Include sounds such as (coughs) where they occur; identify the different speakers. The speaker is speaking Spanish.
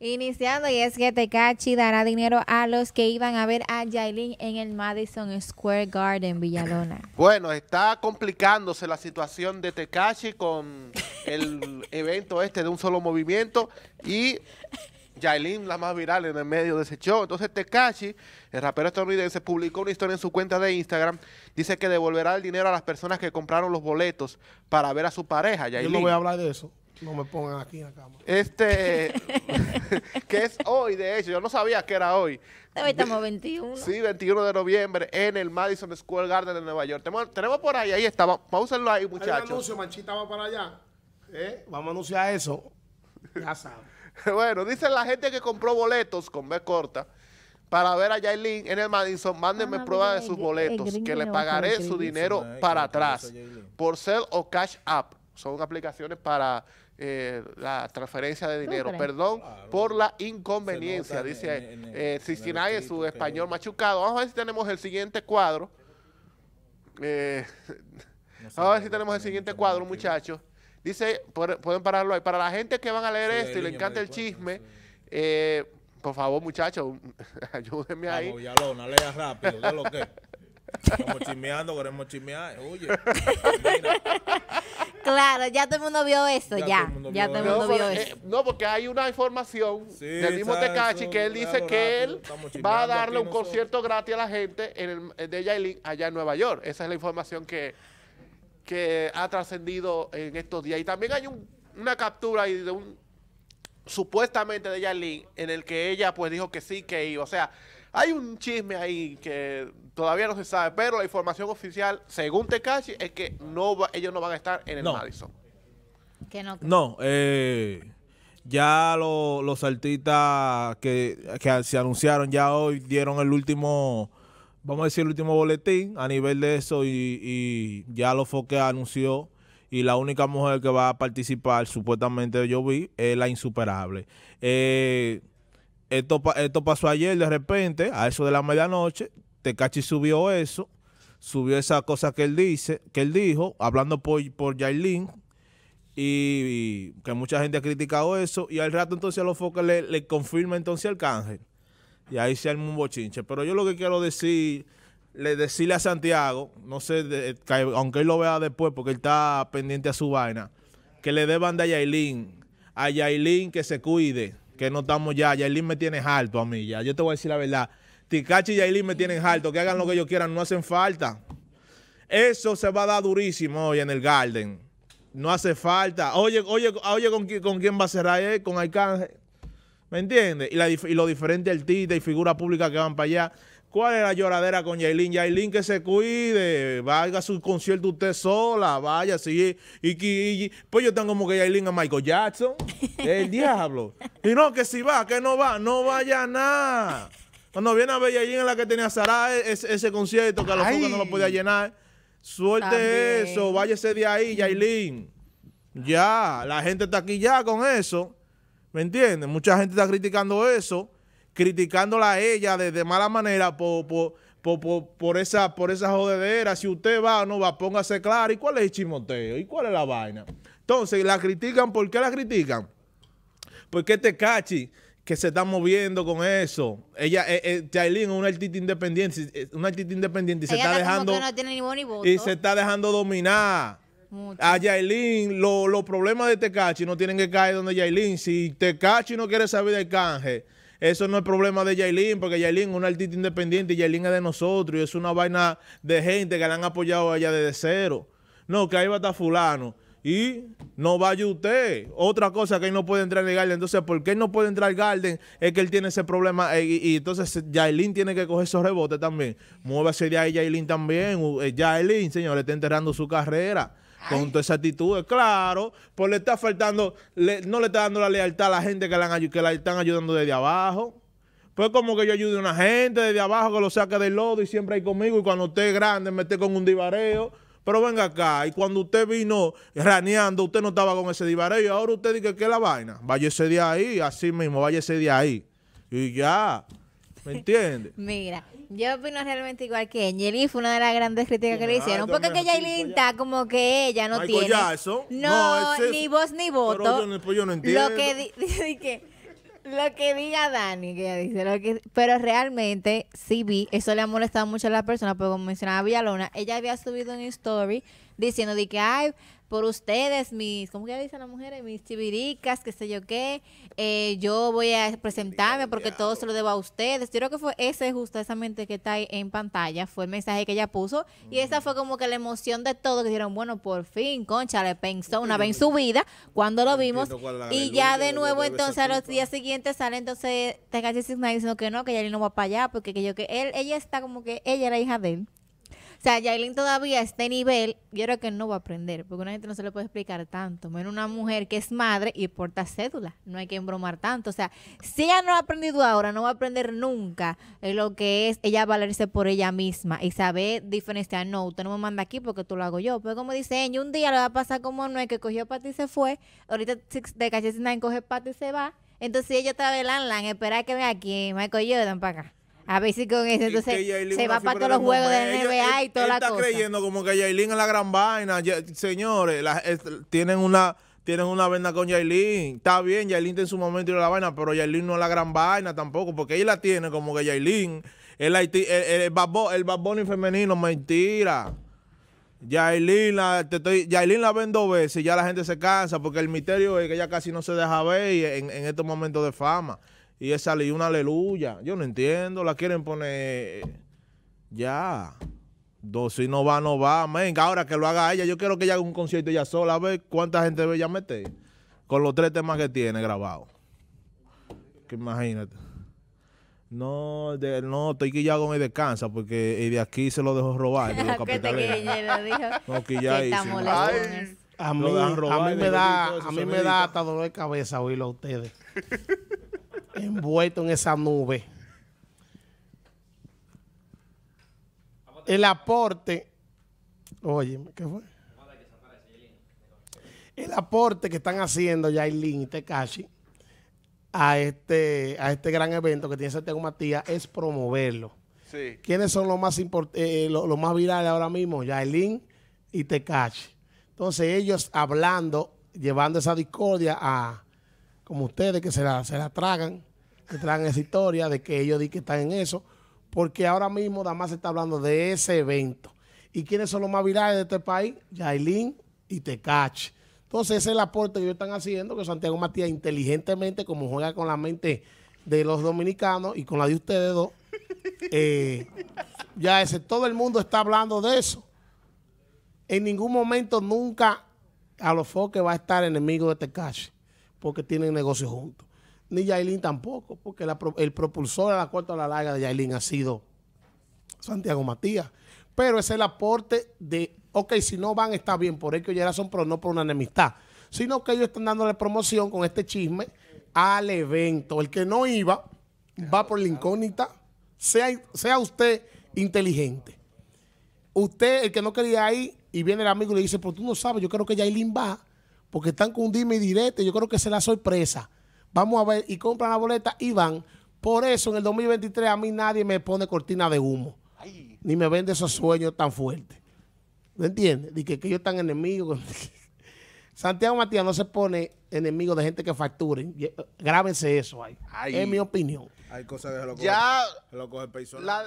Speaker 1: Iniciando, y es que Tecachi dará dinero a los que iban a ver a Yailin en el Madison Square Garden, Villalona. (coughs)
Speaker 2: Bueno, está complicándose la situación de Tecachi con el (laughs) evento este de un solo movimiento y Yailin, la más viral en el medio de ese show. Entonces Tecachi, el rapero estadounidense, publicó una historia en su cuenta de Instagram. Dice que devolverá el dinero a las personas que compraron los boletos para ver a su pareja, Yailin. Yo no voy a hablar
Speaker 3: de eso. No me pongan aquí en la cama.
Speaker 2: Este, (laughs) que es hoy, de hecho, yo no sabía que era hoy. Hoy estamos 21. Sí, 21 de noviembre en el Madison Square Garden de Nueva York. Tenemos, por ahí, ahí estaba. Pausenlo ahí, muchachos. Hay anuncio,
Speaker 3: Manchita va para allá. ¿Eh?
Speaker 2: Vamos a anunciar eso. Ya saben. (laughs) bueno, dice la gente que compró boletos con B corta para ver a Jailin en el Madison, mándenme ah, prueba de sus boletos, que le pagaré su dinero para atrás por Cell o Cash App. Son aplicaciones para eh, la transferencia de dinero. Perdón por la inconveniencia, dice en, eh, en, su español machucado. Vamos a ver si tenemos el siguiente cuadro. Eh, (laughs) vamos a ver si tenemos el siguiente cuadro, muchachos. Dice, pueden pararlo ahí. Para la gente que van a leer esto y le encanta el chisme, por favor, muchachos, (laughs) ayúdenme ahí. Vamos, no leas rápido,
Speaker 4: de lo que. (laughs) Estamos chismeando, queremos chismear. Oye,
Speaker 1: claro, ya todo el mundo vio eso, ya. Ya todo el mundo vio, eh, no, porque hay una información
Speaker 2: del mismo Tecachi que él dice que él va a darle un concierto gratis a la gente en el, eh, de Yailin allá en Nueva York. Esa es la información que, que ha trascendido en estos días. Y también hay una captura ahí de un supuestamente de Yailin en el que ella pues dijo que sí que iba. O sea, hay un chisme ahí que todavía no se sabe, pero la información oficial, según Tecachi, es que no ellos no van a estar en el Madison.
Speaker 4: no. Eh, ya los artistas que, se anunciaron ya hoy dieron el último, vamos a decir, el último boletín a nivel de eso y, ya lo que anunció y la única mujer que va a participar, supuestamente yo vi, es la insuperable. Eh, esto, pasó ayer de repente, a eso de la medianoche, Tecachi subió eso, subió esa cosa que él dice, que él dijo, hablando por, por Yailin, y, que mucha gente ha criticado eso, y al rato entonces a los focos le, confirma entonces el cáncer. y ahí se armó un bochinche. Pero yo lo que quiero decir, le decirle a Santiago, no sé, aunque él lo vea después, porque él está pendiente a su vaina, que le dé banda a Yailin, a Yailin que se cuide que no estamos ya. Yailin me tiene harto a mí ya. Yo te voy a decir la verdad. Ticachi y Yailin me tienen harto. Que hagan lo que ellos quieran, no hacen falta. Eso se va a dar durísimo hoy en el Garden. No hace falta. Oye, oye, oye, ¿con, quién, con quién va a cerrar? Eh? Con Arcángel. ¿Me entiendes? Y, lo diferente los diferentes artistas y figura pública que van para allá. ¿Cuál es la lloradera con Yailin? Yailin que se cuide, vaya a su concierto usted sola, vaya sí. Y, pues yo tengo como que Yailin a Michael Jackson, el diablo. Y no, que si va, que no va, no vaya nada. Cuando viene a ver Yailin en la que tenía Sarah e-, ese, concierto que a los pocos no lo podía llenar. Suerte eso, váyase de ahí, Yailin. Ya, la gente está aquí ya con eso. ¿Me entiendes? Mucha gente está criticando eso, criticándola a ella de, mala manera por, por, esa, por jodedera. Si usted va o no va, póngase claro. ¿Y cuál es el chimoteo? ¿Y cuál es la vaina? Entonces, la critican. ¿Por qué la critican? Porque este cachi que se está moviendo con eso. Ella, eh, eh es una artista independiente, una artista independiente y se está dejando. Y se está dejando dominar. Mucho. A Yailin, los problemas de Tecachi no tienen que caer donde Yailin. Si Tecachi no quiere saber del canje, eso no es problema de Yailin, porque Yailin es una artista independiente y Yailin es de nosotros y es una vaina de gente que la han apoyado allá ella desde cero. No, que ahí va a fulano. Y no vaya usted. Otra cosa que él no puede entrar en el Garden. Entonces, ¿por qué él no puede entrar al Garden? Es que él tiene ese problema. Eh, y, entonces, Yailin tiene que coger esos rebotes también. Muévase de ahí, Yailin también. Eh, Yailin, señor, está enterrando su carrera con toda esa actitud, claro, pues le está faltando, no le está dando la lealtad a la gente que la, están ayudando desde abajo. Pues como que yo ayude a una gente desde abajo que lo saque del lodo y siempre ahí conmigo y cuando usted es grande me esté con un divareo. Pero venga acá, y cuando usted vino raneando, usted no estaba con ese divareo y ahora usted dice que es la vaina. Vaya ese día ahí, así mismo, vaya ese día ahí. Y ya, ¿me (laughs) entiende?
Speaker 1: Mira, yo opino realmente igual que Angeli, fue una de las grandes críticas que le hicieron. Porque que está como que ella no tiene. No, ni voz ni voto. yo, no pues entiendo. Lo (laughs) que, lo que diga Dani, que ella dice. Lo que, pero realmente sí vi, eso le ha molestado mucho a la persona. Porque como mencionaba Villalona, ella había subido un story diciendo de que, hay por ustedes, mis, como que dicen las mujeres? Mis chiviricas que sé yo qué. Eh, yo voy a presentarme porque todo se lo debo a ustedes. Yo creo que fue ese justamente que está ahí en pantalla, fue el mensaje que ella puso. Y esa fue como que la emoción de todo, que dijeron, bueno, por fin, concha, le pensó una vez en su vida cuando lo vimos. Y ya de nuevo, entonces, a los días siguientes sale entonces te Six diciendo que no, que ya no va para allá, porque que yo que él, ella está como que ella era hija de él. O sea, Yailin todavía a este nivel, yo creo que no va a aprender, porque una gente no se le puede explicar tanto. Menos una mujer que es madre y porta cédula. No hay que embromar tanto. O sea, si ella no ha aprendido ahora, no va a aprender nunca eh, lo que es ella valerse por ella misma y saber diferenciar. Ah, no, usted no me manda aquí porque tú lo hago yo. Pero pues como dice un día le va a pasar como no es que cogió para ti y se fue. Ahorita de caché sin coge para ti y se va. Entonces ella está velando, Lan espera que venga aquí, Michael dan para acá. A ver si con eso entonces se va para todos los juegos de NBA y toda la cosa. está creyendo
Speaker 4: como que Yailin es la gran vaina. señores, tienen una tienen una venda con Yailin. Está bien, Yailin está en su momento y la vaina, pero Yailin no es la gran vaina tampoco, porque ella la tiene como que Yailin. El, el, el, el, femenino, mentira. Yailin la, te estoy, la ven dos veces y ya la gente se cansa porque el misterio es que ella casi no se deja ver en, en estos momentos de fama y esa ley una aleluya. Yo no entiendo, la quieren poner eh, ya. Dos, y no va, no va. Venga, ahora que lo haga ella, yo quiero que ella haga un concierto ella sola, a ver cuánta gente ve ella meter. Con los tres temas que tiene grabado Que imagínate. No, no, estoy ya con el descansa porque de aquí se lo dejo robar. (laughs) que lo
Speaker 1: dijo. (laughs) ya A mí,
Speaker 4: a mí me da, a mí me da hasta dolor de cabeza oírlo a ustedes
Speaker 3: envuelto en esa nube. El aporte, oye, El aporte que están haciendo Yailin y Tekashi a este, a este gran evento que tiene Santiago Matías es promoverlo. Sí. ¿Quiénes son los más, importantes, eh, eh, los, más virales ahora mismo? Yailin y Tekashi. Entonces ellos hablando, llevando esa discordia a como ustedes que se se la tragan que traen esa historia de que ellos di que están en eso, porque ahora mismo se está hablando de ese evento. ¿Y quiénes son los más virales de este país? Yailin y Tecache. Entonces, ese es el aporte que ellos están haciendo, que Santiago Matías inteligentemente, como juega con la mente de los dominicanos y con la de ustedes dos, eh, ya ese, todo el mundo está hablando de eso. En ningún momento nunca a los foques va a estar enemigo de Tecache, porque tienen negocio juntos ni Yailin tampoco, porque el propulsor a la Cuarta de la larga de Yailin ha sido Santiago Matías. Pero es el aporte de, ok, si no van, está bien, por eso, ya son, pero no por una enemistad, sino que ellos están dándole promoción con este chisme al evento. El que no iba, va por la incógnita, sea, sea usted inteligente. Usted, el que no quería ir, y viene el amigo y le dice, pero tú no sabes, yo creo que Yailin va, porque están con un dime y directo, yo creo que la sorpresa vamos a ver y compran la boleta y van. Por eso en el 2023 a mí nadie me pone cortina de humo. Ni me vende esos sueños tan fuertes. ¿Me entiendes? Dice que, que ellos están enemigos. (laughs) Santiago Matías no se pone enemigo de gente que facturen. Grábense eso ahí.
Speaker 4: Es mi opinión. Hay cosas que se lo ya lo coge la